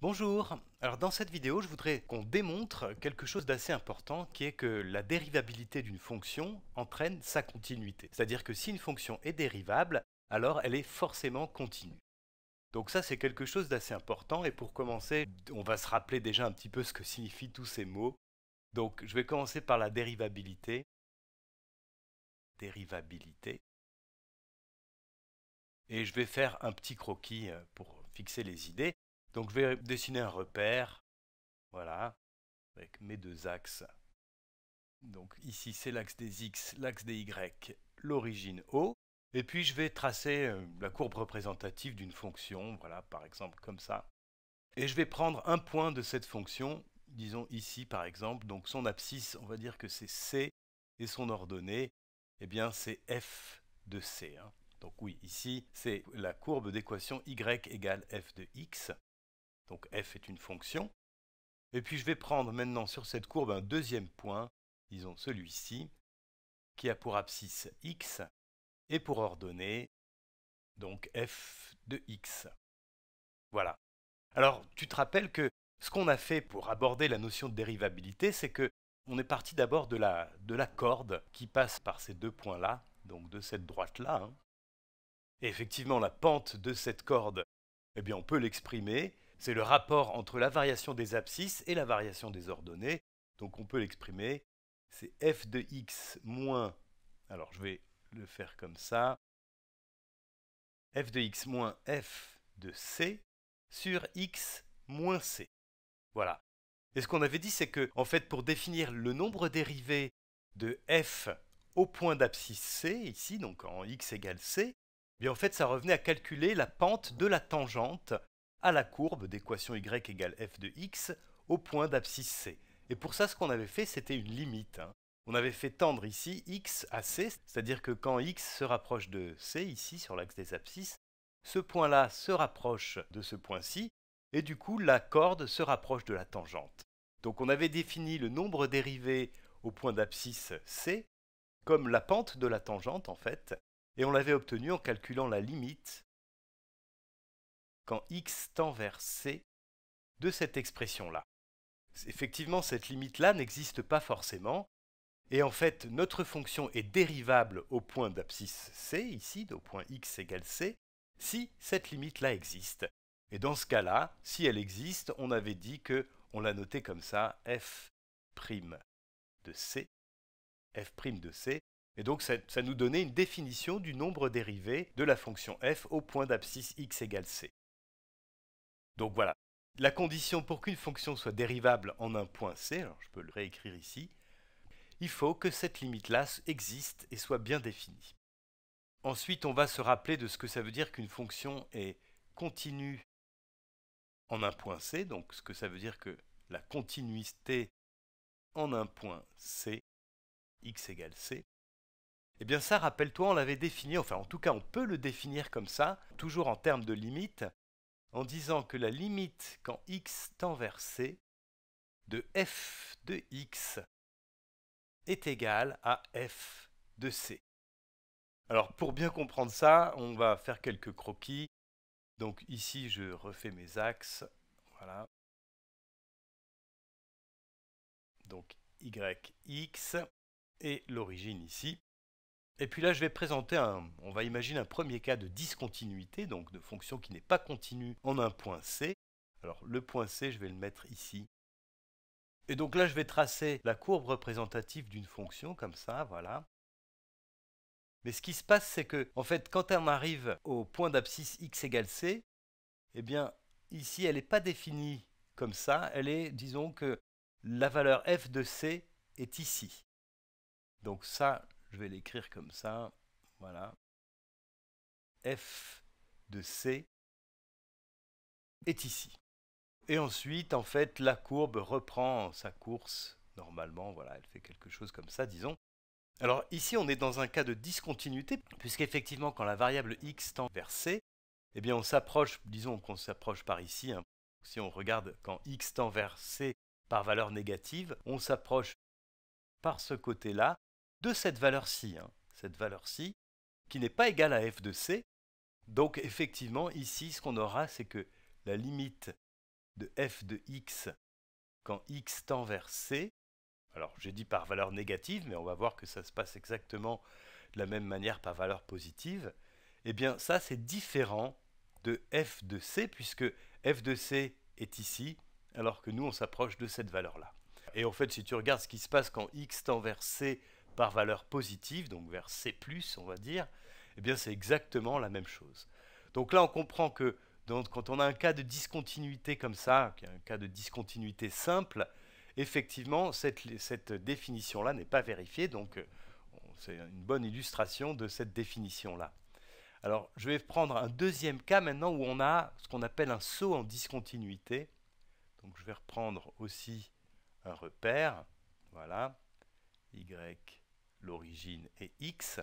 Bonjour, alors dans cette vidéo je voudrais qu'on démontre quelque chose d'assez important qui est que la dérivabilité d'une fonction entraîne sa continuité. C'est-à-dire que si une fonction est dérivable, alors elle est forcément continue. Donc ça c'est quelque chose d'assez important et pour commencer on va se rappeler déjà un petit peu ce que signifient tous ces mots. Donc je vais commencer par la dérivabilité. Dérivabilité. Et je vais faire un petit croquis euh, pour fixer les idées. Donc je vais dessiner un repère, voilà, avec mes deux axes. Donc ici c'est l'axe des X, l'axe des Y, l'origine O. Et puis je vais tracer euh, la courbe représentative d'une fonction, voilà, par exemple comme ça. Et je vais prendre un point de cette fonction, disons ici par exemple, donc son abscisse, on va dire que c'est C, et son ordonnée, eh bien c'est F de C. Hein. Donc oui, ici c'est la courbe d'équation Y égale F de X. Donc f est une fonction. Et puis je vais prendre maintenant sur cette courbe un deuxième point, disons celui-ci, qui a pour abscisse x et pour ordonnée donc f de x. Voilà. Alors tu te rappelles que ce qu'on a fait pour aborder la notion de dérivabilité, c'est que on est parti d'abord de la, corde qui passe par ces deux points-là, donc de cette droite-là. Hein. Et effectivement, la pente de cette corde, eh bien, on peut l'exprimer c'est le rapport entre la variation des abscisses et la variation des ordonnées. Donc on peut l'exprimer. C'est f de x moins... Alors je vais le faire comme ça. f de x moins f de c sur x moins c. Voilà. Et ce qu'on avait dit, c'est que, en fait, pour définir le nombre dérivé de f au point d'abscisse c, ici, donc en x égale c, eh bien en fait, ça revenait à calculer la pente de la tangente à la courbe d'équation y égale f de x au point d'abscisse c. Et pour ça, ce qu'on avait fait, c'était une limite. Hein. On avait fait tendre ici x à c, c'est-à-dire que quand x se rapproche de c, ici sur l'axe des abscisses, ce point-là se rapproche de ce point-ci, et du coup la corde se rapproche de la tangente. Donc on avait défini le nombre dérivé au point d'abscisse c comme la pente de la tangente en fait, et on l'avait obtenu en calculant la limite quand x tend vers c de cette expression-là. Effectivement, cette limite-là n'existe pas forcément, et en fait, notre fonction est dérivable au point d'abscisse c, ici, au point x égale c, si cette limite-là existe. Et dans ce cas-là, si elle existe, on avait dit que, on l'a noté comme ça, f' de c, f' de c, et donc ça, ça, nous donnait une définition du nombre dérivé de la fonction f au point d'abscisse x égale c. Donc voilà. La condition pour qu'une fonction soit dérivable en un point C, alors je peux le réécrire ici, il faut que cette limite-là existe et soit bien définie. Ensuite, on va se rappeler de ce que ça veut dire qu'une fonction est continue en un point C, donc ce que ça veut dire que la continuité en un point C, x égale C, eh bien ça, rappelle-toi, on l'avait défini, enfin en tout cas on peut le définir comme ça, toujours en termes de limite, en disant que la limite quand x tend vers c de f de x est égale à f de c. Alors pour bien comprendre ça, on va faire quelques croquis. Donc ici, je refais mes axes. Voilà. Donc y, x et l'origine ici. Et puis là, je vais présenter un, on va imaginer un premier cas de discontinuité, donc de fonction qui n'est pas continue en un point C. Alors le point C, je vais le mettre ici. Et donc là, je vais tracer la courbe représentative d'une fonction comme ça, voilà. Mais ce qui se passe, c'est que, en fait, quand on arrive au point d'abscisse x égale c, eh bien, ici, elle n'est pas définie comme ça. Elle est, disons que la valeur f de c est ici. Donc ça, je vais l'écrire comme ça, voilà, f de c est ici. Et ensuite, en fait, la courbe reprend sa course, normalement, voilà, elle fait quelque chose comme ça, disons. Alors ici, on est dans un cas de discontinuité, puisqu'effectivement, quand la variable x tend vers c, eh bien on s'approche, disons qu'on s'approche par ici, hein. si on regarde quand x tend vers c par valeur négative, on s'approche par ce côté-là, de cette valeur-ci, hein, cette valeur-ci, qui n'est pas égale à f de c. Donc effectivement, ici, ce qu'on aura, c'est que la limite de f de x quand x tend vers c, alors j'ai dit par valeur négative, mais on va voir que ça se passe exactement de la même manière par valeur positive, eh bien ça c'est différent de f de c, puisque f de c est ici, alors que nous on s'approche de cette valeur-là. Et en fait, si tu regardes ce qui se passe quand x tend vers c par valeur positive, donc vers C+, on va dire, eh bien c'est exactement la même chose. Donc là, on comprend que quand on a un cas de discontinuité comme ça, un cas de discontinuité simple, effectivement, cette, cette définition-là n'est pas vérifiée, donc euh, c'est une bonne illustration de cette définition-là. Alors, je vais prendre un deuxième cas maintenant où on a ce qu'on appelle un saut en discontinuité. Donc, je vais reprendre aussi un repère. Voilà, y l'origine est x.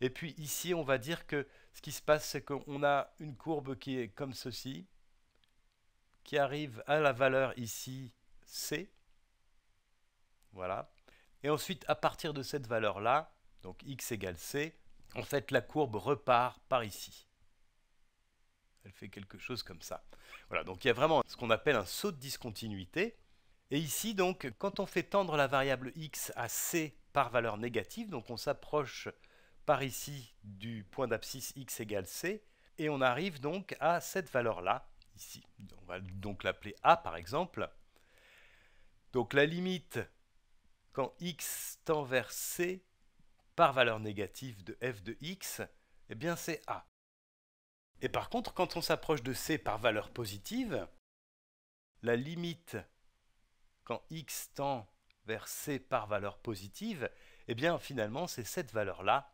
Et puis ici, on va dire que ce qui se passe, c'est qu'on a une courbe qui est comme ceci, qui arrive à la valeur ici c. Voilà. Et ensuite, à partir de cette valeur-là, donc x égale c, en fait, la courbe repart par ici. Elle fait quelque chose comme ça. Voilà, donc il y a vraiment ce qu'on appelle un saut de discontinuité. Et ici, donc, quand on fait tendre la variable x à c par valeur négative. Donc on s'approche par ici du point d'abscisse x égale c, et on arrive donc à cette valeur-là, ici. On va donc l'appeler a par exemple. Donc la limite quand x tend vers c par valeur négative de f de x, eh bien c'est a. Et par contre, quand on s'approche de c par valeur positive, la limite quand x tend vers C par valeur positive, eh bien finalement c'est cette valeur-là,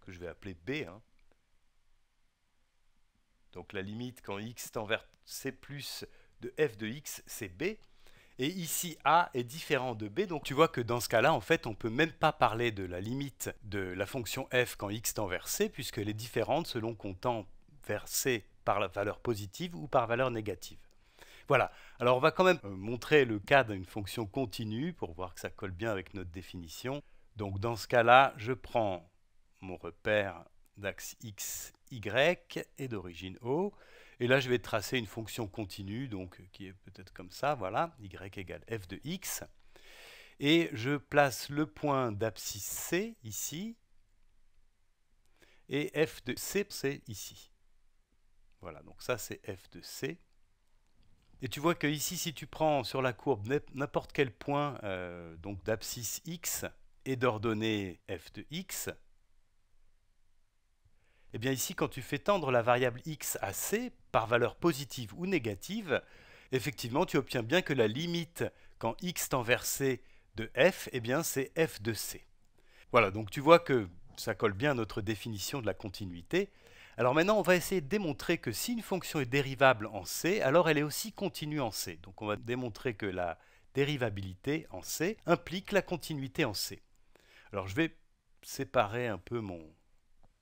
que je vais appeler B. Hein. Donc la limite quand x tend vers C plus de f de x, c'est B. Et ici, A est différent de B, donc tu vois que dans ce cas-là, en fait, on ne peut même pas parler de la limite de la fonction f quand x tend vers C, puisqu'elle est différente selon qu'on tend vers C par la valeur positive ou par valeur négative. Voilà. Alors on va quand même euh, montrer le cas d'une fonction continue pour voir que ça colle bien avec notre définition. Donc dans ce cas-là, je prends mon repère d'axe x, y et d'origine O. Et là, je vais tracer une fonction continue, donc qui est peut-être comme ça, voilà, y égale f de x. Et je place le point d'abscisse C ici, et f de C, c'est ici. Voilà, donc ça c'est f de C. Et tu vois que ici, si tu prends sur la courbe n'importe quel point euh, d'abscisse x et d'ordonnée f de x, eh bien ici, quand tu fais tendre la variable x à c par valeur positive ou négative, effectivement, tu obtiens bien que la limite quand x tend vers c de f, eh bien c'est f de c. Voilà, donc tu vois que ça colle bien à notre définition de la continuité. Alors maintenant, on va essayer de démontrer que si une fonction est dérivable en C, alors elle est aussi continue en C. Donc on va démontrer que la dérivabilité en C implique la continuité en C. Alors je vais séparer un peu mon,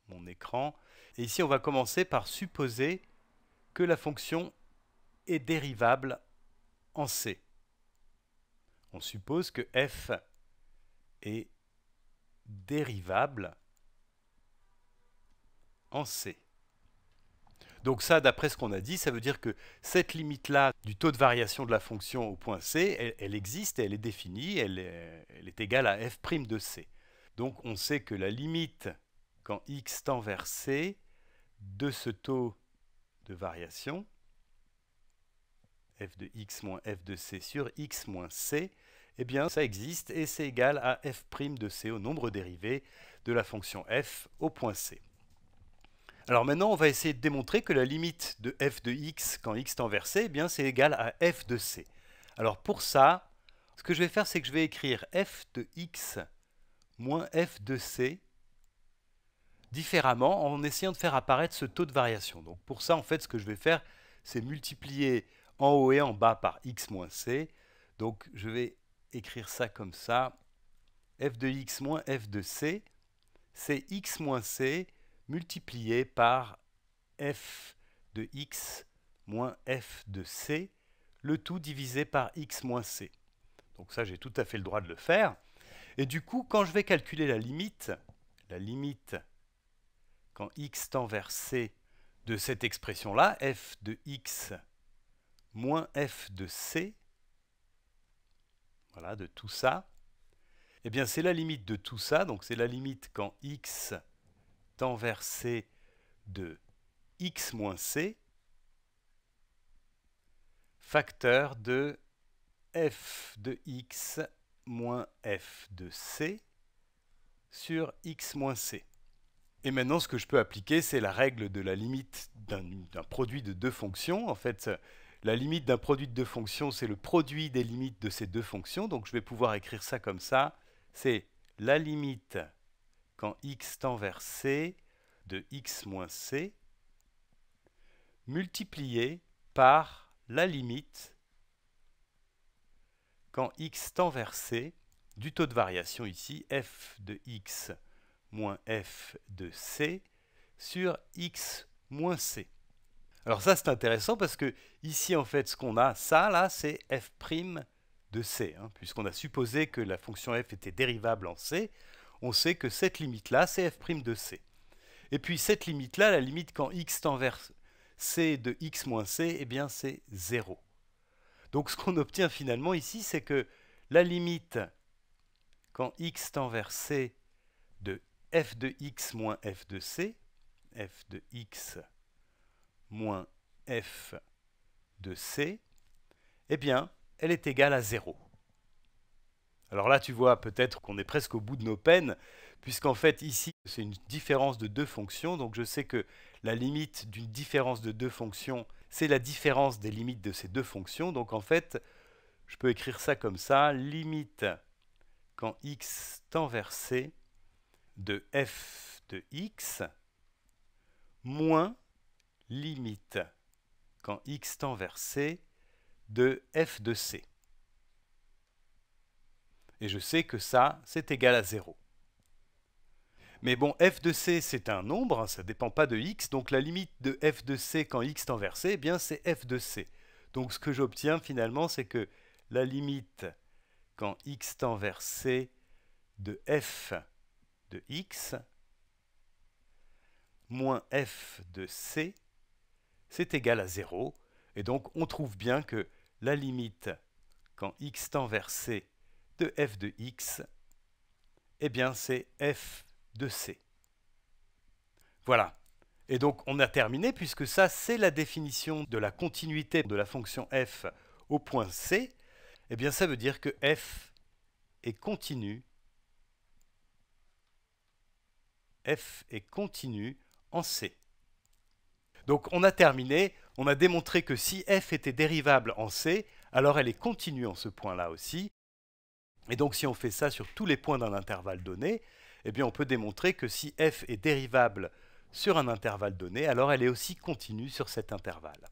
mon écran. Et ici, on va commencer par supposer que la fonction est dérivable en C. On suppose que f est dérivable en C. Donc ça, d'après ce qu'on a dit, ça veut dire que cette limite-là du taux de variation de la fonction au point C, elle, existe elle est définie, elle est, elle est, égale à f' de C. Donc on sait que la limite quand x tend vers C de ce taux de variation, f de x moins f de C sur x moins C, eh bien ça existe et c'est égal à f' de C au nombre dérivé de la fonction f au point C. Alors maintenant, on va essayer de démontrer que la limite de f de x quand x est vers c, eh bien c'est égal à f de c. Alors pour ça, ce que je vais faire, c'est que je vais écrire f de x moins f de c différemment en essayant de faire apparaître ce taux de variation. Donc pour ça, en fait, ce que je vais faire, c'est multiplier en haut et en bas par x moins c. Donc je vais écrire ça comme ça. f de x moins f de c, c'est x moins c multiplié par f de x moins f de c, le tout divisé par x moins c. Donc ça, j'ai tout à fait le droit de le faire. Et du coup, quand je vais calculer la limite, la limite quand x tend vers c de cette expression-là, f de x moins f de c, voilà, de tout ça, eh bien c'est la limite de tout ça, donc c'est la limite quand x dans de x moins c facteur de f de x moins f de c sur x moins c. Et maintenant, ce que je peux appliquer, c'est la règle de la limite d'un produit de deux fonctions. En fait, la limite d'un produit de deux fonctions, c'est le produit des limites de ces deux fonctions. Donc, je vais pouvoir écrire ça comme ça. C'est la limite quand x tend vers c de x moins c, multiplié par la limite quand x tend vers c du taux de variation ici, f de x moins f de c sur x moins c. Alors ça c'est intéressant parce que ici en fait ce qu'on a, ça là c'est f' de c, hein, puisqu'on a supposé que la fonction f était dérivable en c, on sait que cette limite-là, c'est f' de c. Et puis cette limite-là, la limite quand x tend vers c de x moins c, et eh bien c'est 0. Donc ce qu'on obtient finalement ici, c'est que la limite quand x tend vers c de f de x moins f de c, f de x moins f de c, eh bien, elle est égale à 0. Alors là, tu vois peut-être qu'on est presque au bout de nos peines, puisqu'en fait, ici, c'est une différence de deux fonctions. Donc je sais que la limite d'une différence de deux fonctions, c'est la différence des limites de ces deux fonctions. Donc en fait, je peux écrire ça comme ça, limite quand x tend vers c de f de x moins limite quand x tend vers c de f de c et je sais que ça, c'est égal à 0. Mais bon, f de c, c'est un nombre, hein, ça ne dépend pas de x, donc la limite de f de c quand x tend vers c, eh bien c'est f de c. Donc ce que j'obtiens finalement, c'est que la limite quand x tend vers c de f de x moins f de c, c'est égal à 0. Et donc on trouve bien que la limite quand x tend vers c de f de x, eh bien c'est f de c. Voilà. Et donc on a terminé puisque ça c'est la définition de la continuité de la fonction f au point c. Eh bien ça veut dire que f est continue, f est continu en c. Donc on a terminé, on a démontré que si f était dérivable en c, alors elle est continue en ce point-là aussi, et donc si on fait ça sur tous les points d'un intervalle donné, eh on peut démontrer que si f est dérivable sur un intervalle donné, alors elle est aussi continue sur cet intervalle.